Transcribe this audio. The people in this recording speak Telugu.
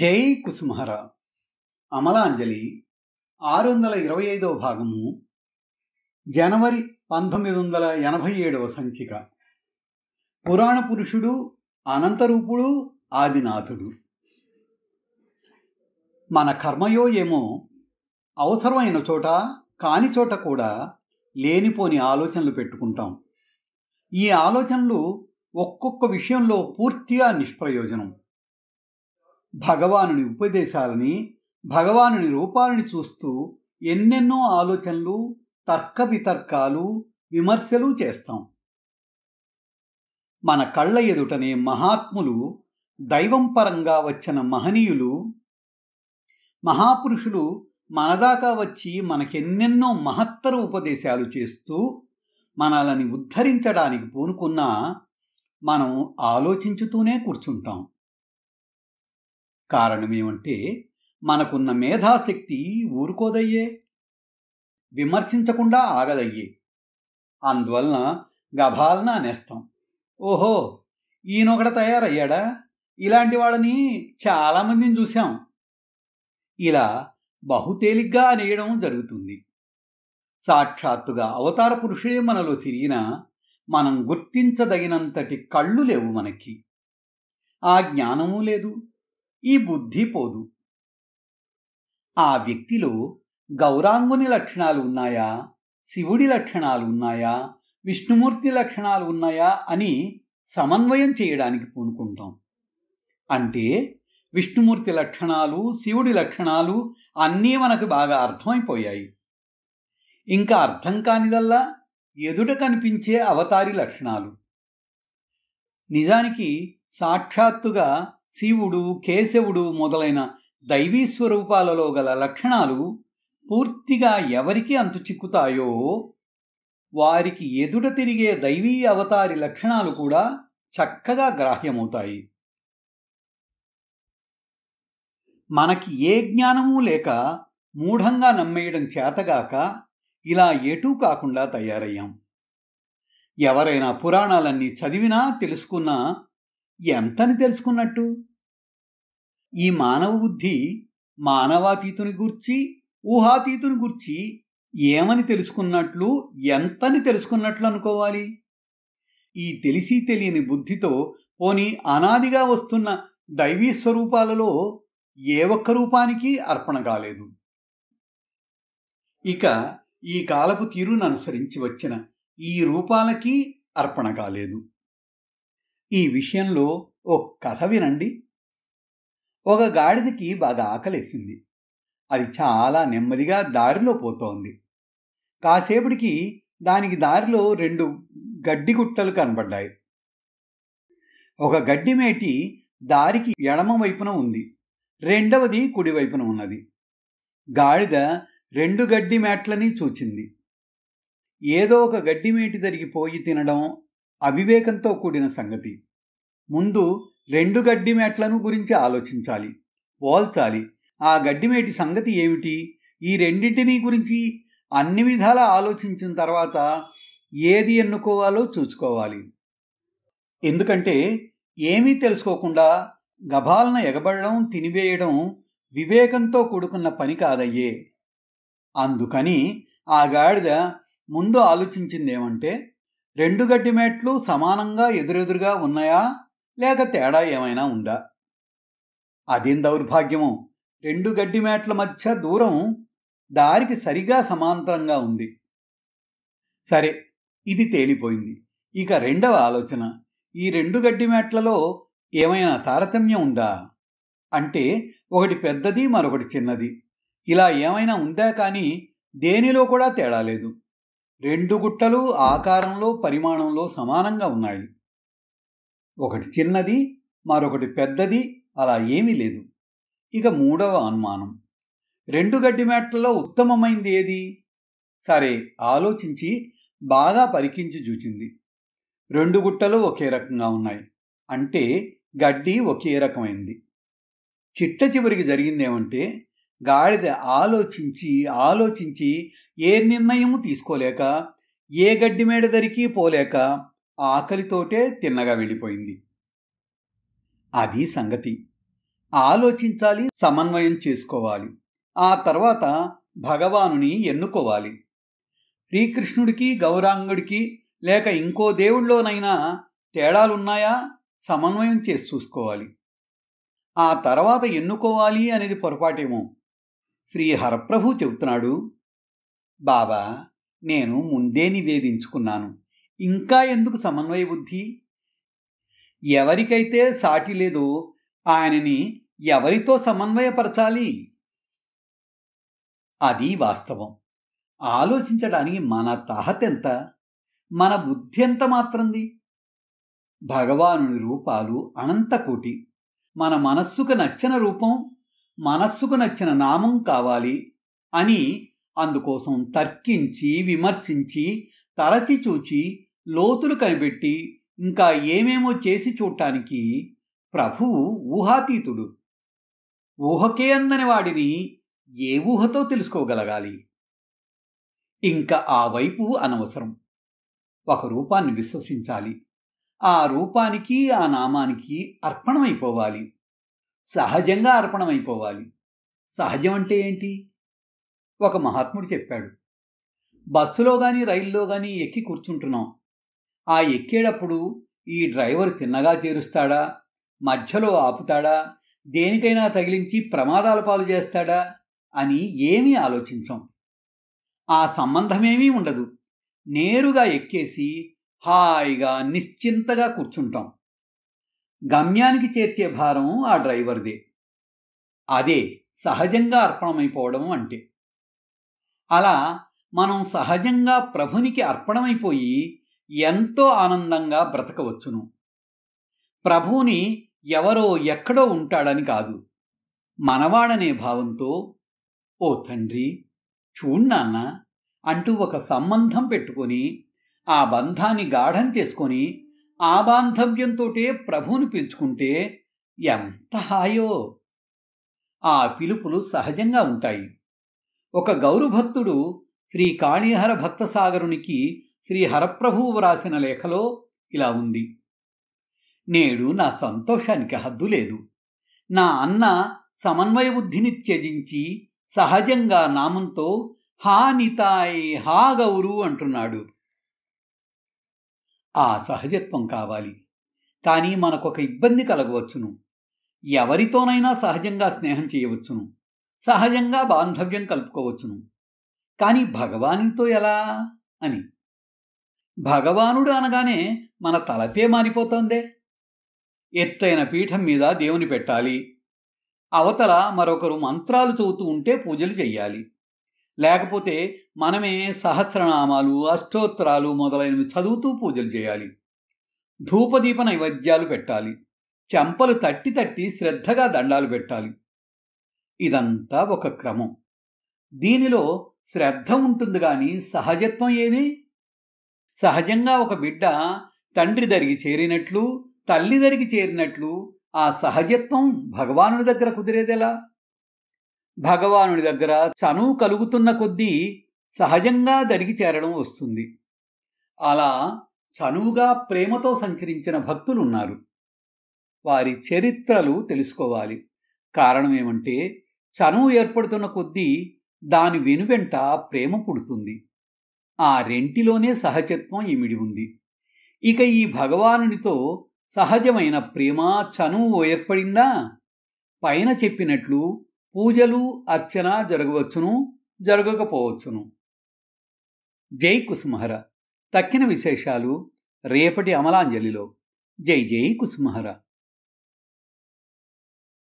జై కుసుమహర అమలాంజలి ఆరు వందల ఇరవై ఐదవ భాగము జనవరి పంతొమ్మిది వందల ఎనభై ఏడవ సంచిక పురాణ పురుషుడు అనంతరూపుడు ఆదినాథుడు మన కర్మయో ఏమో అవసరమైన చోట కాని చోట కూడా లేనిపోని ఆలోచనలు పెట్టుకుంటాం ఈ ఆలోచనలు ఒక్కొక్క విషయంలో పూర్తిగా నిష్ప్రయోజనం భగవానుని ఉపదేశాలని భగవానుని రూపాలని చూస్తూ ఎన్నెన్నో ఆలోచనలు తర్క వితర్కాలు విమర్శలు చేస్తాం మన కళ్ళ ఎదుటనే మహాత్ములు దైవం పరంగా వచ్చిన మహనీయులు మహాపురుషులు మనదాకా వచ్చి మనకెన్నెన్నో మహత్తర ఉపదేశాలు చేస్తూ మనల్ని ఉద్ధరించడానికి పూనుకున్నా మనం ఆలోచించుతూనే కూర్చుంటాం కారణమేమంటే మనకున్న మేధాశక్తి ఊరుకోదయ్యే విమర్శించకుండా ఆగదయ్యే అందువలన గభాలన అనేస్తాం ఓహో ఈయనొకట తయారయ్యాడా ఇలాంటి వాళ్ళని చాలామందిని చూశాం ఇలా బహుతేలిగ్గా అనేయడం జరుగుతుంది సాక్షాత్తుగా అవతార పురుషుడే మనలో తిరిగినా మనం గుర్తించదగినంతటి కళ్ళు లేవు మనకి ఆ జ్ఞానమూ లేదు ఈ బుద్ధి పోదు ఆ వ్యక్తిలో గౌరాంగుని లక్షణాలు ఉన్నాయా శివుడి లక్షణాలు ఉన్నాయా విష్ణుమూర్తి లక్షణాలు ఉన్నాయా అని సమన్వయం చేయడానికి పూనుకుంటాం అంటే విష్ణుమూర్తి లక్షణాలు శివుడి లక్షణాలు అన్నీ మనకు బాగా అర్థమైపోయాయి ఇంకా అర్థం కానిదల్లా ఎదుట కనిపించే అవతారి లక్షణాలు నిజానికి సాక్షాత్తుగా శివుడు కేశవుడు మొదలైన దైవీ స్వరూపాలలో గల లక్షణాలు పూర్తిగా ఎవరికి అంతు చిక్కుతాయో వారికి ఎదుట తిరిగే దైవీ అవతారి లక్షణాలు కూడా చక్కగా గ్రాహ్యమవుతాయి మనకి ఏ జ్ఞానమూ లేక మూఢంగా నమ్మేయడం చేతగాక ఇలా ఎటూ కాకుండా తయారయ్యాం ఎవరైనా పురాణాలన్నీ చదివినా తెలుసుకున్నా ఎంతని తెలుసుకున్నట్టు ఈ మానవ బుద్ధి మానవాతీతుని గూర్చి ఊహాతీతుని గూర్చి ఏమని తెలుసుకున్నట్లు ఎంతని తెలుసుకున్నట్లు అనుకోవాలి ఈ తెలిసి తెలియని బుద్ధితో పోని అనాదిగా వస్తున్న దైవీ స్వరూపాలలో ఏ ఒక్క రూపానికి అర్పణ కాలేదు ఇక ఈ కాలపు తీరును అనుసరించి వచ్చిన ఈ రూపాలకి అర్పణ కాలేదు ఈ విషయంలో ఓ కథ వినండి ఒక గాడిదకి బాగా ఆకలేసింది అది చాలా నెమ్మదిగా దారిలో పోతోంది కాసేపటికి దానికి దారిలో రెండు గడ్డి గుట్టలు కనబడ్డాయి ఒక గడ్డి మేటి దారికి ఎడమ వైపున ఉంది రెండవది కుడివైపున ఉన్నది గాడిద రెండు గడ్డి మేట్లని చూచింది ఏదో ఒక గడ్డి మేటి జరిగిపోయి తినడం అవివేకంతో కూడిన సంగతి ముందు రెండు గడ్డి మేట్లను గురించి ఆలోచించాలి పోల్చాలి ఆ గడ్డిమేటి సంగతి ఏమిటి ఈ రెండింటినీ గురించి అన్ని విధాలా ఆలోచించిన తర్వాత ఏది ఎన్నుకోవాలో చూసుకోవాలి ఎందుకంటే ఏమీ తెలుసుకోకుండా గభాలను ఎగబడడం తినివేయడం వివేకంతో కూడుకున్న పని కాదయ్యే అందుకని ఆ గాడిద ముందు ఆలోచించిందేమంటే రెండు గడ్డి మేట్లు సమానంగా ఎదురెదురుగా ఉన్నాయా లేక తేడా ఏమైనా ఉందా అదేం దౌర్భాగ్యము రెండు గడ్డి మేట్ల మధ్య దూరం దారికి సరిగా సమాంతరంగా ఉంది సరే ఇది తేలిపోయింది ఇక రెండవ ఆలోచన ఈ రెండు గడ్డి మేట్లలో ఏమైనా తారతమ్యం ఉందా అంటే ఒకటి పెద్దది మరొకటి చిన్నది ఇలా ఏమైనా ఉందా కానీ దేనిలో కూడా తేడా లేదు రెండు గుట్టలు ఆకారంలో పరిమాణంలో సమానంగా ఉన్నాయి ఒకటి చిన్నది మరొకటి పెద్దది అలా ఏమీ లేదు ఇక మూడవ అనుమానం రెండు గడ్డి మేట్లలో ఉత్తమమైంది ఏది సరే ఆలోచించి బాగా పరికించి చూచింది రెండు గుట్టలు ఒకే రకంగా ఉన్నాయి అంటే గడ్డి ఒకే రకమైంది చిట్ట చివరికి జరిగిందేమంటే గాడిద ఆలోచించి ఆలోచించి ఏ నిర్ణయము తీసుకోలేక ఏ గడ్డి మేడ దరికి పోలేక ఆకలితోటే తిన్నగా వెళ్ళిపోయింది అది సంగతి ఆలోచించాలి సమన్వయం చేసుకోవాలి ఆ తర్వాత భగవానుని ఎన్నుకోవాలి శ్రీకృష్ణుడికి గౌరాంగుడికి లేక ఇంకో దేవుళ్ళోనైనా తేడాలున్నాయా సమన్వయం చేసి చూసుకోవాలి ఆ తర్వాత ఎన్నుకోవాలి అనేది పొరపాటేమో శ్రీ హరప్రభు చెబుతున్నాడు బాబా నేను ముందే నివేదించుకున్నాను ఇంకా ఎందుకు సమన్వయ బుద్ధి ఎవరికైతే సాటి లేదో ఆయనని ఎవరితో సమన్వయపరచాలి అది వాస్తవం ఆలోచించడానికి మన తాహతెంత మన బుద్ధి ఎంత మాత్రంది భగవానుని రూపాలు అనంతకోటి మన మనస్సుకు నచ్చిన రూపం మనస్సుకు నచ్చిన నామం కావాలి అని అందుకోసం తర్కించి విమర్శించి తలచి చూచి లోతులు కనిపెట్టి ఇంకా ఏమేమో చేసి చూడటానికి ప్రభువు ఊహాతీతుడు ఊహకే అందని వాడిని ఏ ఊహతో తెలుసుకోగలగాలి ఇంకా ఆ వైపు అనవసరం ఒక రూపాన్ని విశ్వసించాలి ఆ రూపానికి ఆ నామానికి అర్పణమైపోవాలి సహజంగా అర్పణమైపోవాలి సహజం అంటే ఏంటి ఒక మహాత్ముడు చెప్పాడు బస్సులో కానీ రైల్లో కానీ ఎక్కి కూర్చుంటున్నాం ఆ ఎక్కేటప్పుడు ఈ డ్రైవర్ తిన్నగా చేరుస్తాడా మధ్యలో ఆపుతాడా దేనికైనా తగిలించి ప్రమాదాల పాలు చేస్తాడా అని ఏమీ ఆలోచించం ఆ సంబంధమేమీ ఉండదు నేరుగా ఎక్కేసి హాయిగా నిశ్చింతగా కూర్చుంటాం గమ్యానికి చేర్చే భారం ఆ డ్రైవర్దే అదే సహజంగా అర్పణమైపోవడం అంటే అలా మనం సహజంగా ప్రభునికి అర్పణమైపోయి ఎంతో ఆనందంగా బ్రతకవచ్చును ప్రభువుని ఎవరో ఎక్కడో ఉంటాడని కాదు మనవాడనే భావంతో ఓ తండ్రి చూడ్నాన్న అంటూ ఒక సంబంధం పెట్టుకొని ఆ బంధాన్ని గాఢం చేసుకొని ఆ బాంధవ్యంతోటే ప్రభువుని పిలుచుకుంటే ఎంత హాయో ఆ పిలుపులు సహజంగా ఉంటాయి ఒక గౌరభక్తుడు శ్రీ కాళీహర భక్తసాగరునికి శ్రీ హరప్రభువు వ్రాసిన లేఖలో ఇలా ఉంది నేడు నా సంతోషానికి హద్దు లేదు నా అన్న సమన్వయ బుద్ధిని త్యజించి సహజంగా నామంతో హానితాయి హా గౌరు అంటున్నాడు ఆ సహజత్వం కావాలి కానీ మనకొక ఇబ్బంది కలగవచ్చును ఎవరితోనైనా సహజంగా స్నేహం చేయవచ్చును సహజంగా బాంధవ్యం కలుపుకోవచ్చును కానీ భగవానితో ఎలా అని భగవానుడు అనగానే మన తలపే మారిపోతోందే ఎత్తైన పీఠం మీద దేవుని పెట్టాలి అవతల మరొకరు మంత్రాలు చదువుతూ ఉంటే పూజలు చెయ్యాలి లేకపోతే మనమే సహస్రనామాలు అష్టోత్తరాలు మొదలైనవి చదువుతూ పూజలు చేయాలి ధూపదీప నైవేద్యాలు పెట్టాలి చెంపలు తట్టి తట్టి శ్రద్ధగా దండాలు పెట్టాలి ఇదంతా ఒక క్రమం దీనిలో శ్రద్ధ ఉంటుంది కానీ సహజత్వం ఏది సహజంగా ఒక బిడ్డ తండ్రి దరికి చేరినట్లు తల్లి దరికి చేరినట్లు ఆ సహజత్వం భగవానుడి దగ్గర కుదిరేదెలా భగవానుడి దగ్గర చనువు కలుగుతున్న కొద్దీ సహజంగా దరికి చేరడం వస్తుంది అలా చనువుగా ప్రేమతో సంచరించిన భక్తులున్నారు వారి చరిత్రలు తెలుసుకోవాలి కారణం ఏమంటే చనువు ఏర్పడుతున్న కొద్దీ దాని వెనువెంట ప్రేమ పుడుతుంది ఆ రెంటిలోనే సహజత్వం ఇమిడి ఉంది ఇక ఈ భగవానుడితో సహజమైన ప్రేమ చనువు ఏర్పడిందా పైన చెప్పినట్లు పూజలు అర్చన జరగవచ్చును జరగకపోవచ్చును జై కుసుమహర తక్కిన విశేషాలు రేపటి అమలాంజలిలో జై జై కుసుమహర